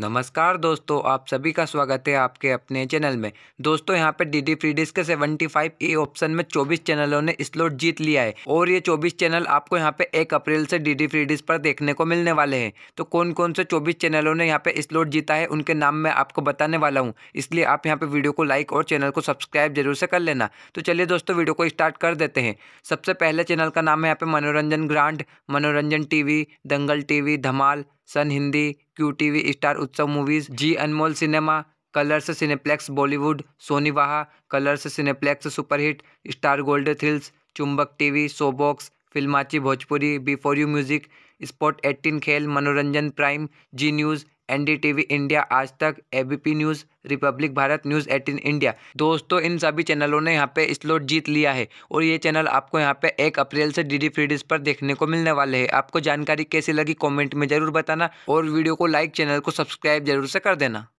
नमस्कार दोस्तों आप सभी का स्वागत है आपके अपने चैनल में दोस्तों यहाँ पर डी डी फ्रीडिस के सेवेंटी फाइव ए ऑप्शन में 24 चैनलों ने स्लॉट जीत लिया है और ये 24 चैनल आपको यहाँ पे एक अप्रैल से डी डी फ्रीडिस पर देखने को मिलने वाले हैं तो कौन कौन से 24 चैनलों ने यहाँ पे स्लॉट जीता है उनके नाम मैं आपको बताने वाला हूँ इसलिए आप यहाँ पर वीडियो को लाइक और चैनल को सब्सक्राइब जरूर से कर लेना तो चलिए दोस्तों वीडियो को स्टार्ट कर देते हैं सबसे पहले चैनल का नाम है यहाँ पर Manoranjan Grand Manoranjan T Dangal T Dhamaal Sun Hindi Q T V Star Utsav Movies Zee Anmol Cinema Colors Cineplex Bollywood Sony Wah Colors Cineplex Superhit Star Gold Thrills Chumbak TV Showbox Showbox Filamchi Bhojpuri B4U Music Spot eighteen Khel Manoranjan Prime Zee News N D T V India Aaj Tak A B P News Republic Bharat News eighteen India दोस्तों इन सभी चैनलों ने यहाँ पे slot जीत लिया है और ये चैनल आपको यहाँ पे एक अप्रैल से डी डी फ्री डिश पर देखने को मिलने वाले हैं आपको जानकारी कैसी लगी कमेंट में ज़रूर बताना और वीडियो को लाइक चैनल को सब्सक्राइब जरूर से कर देना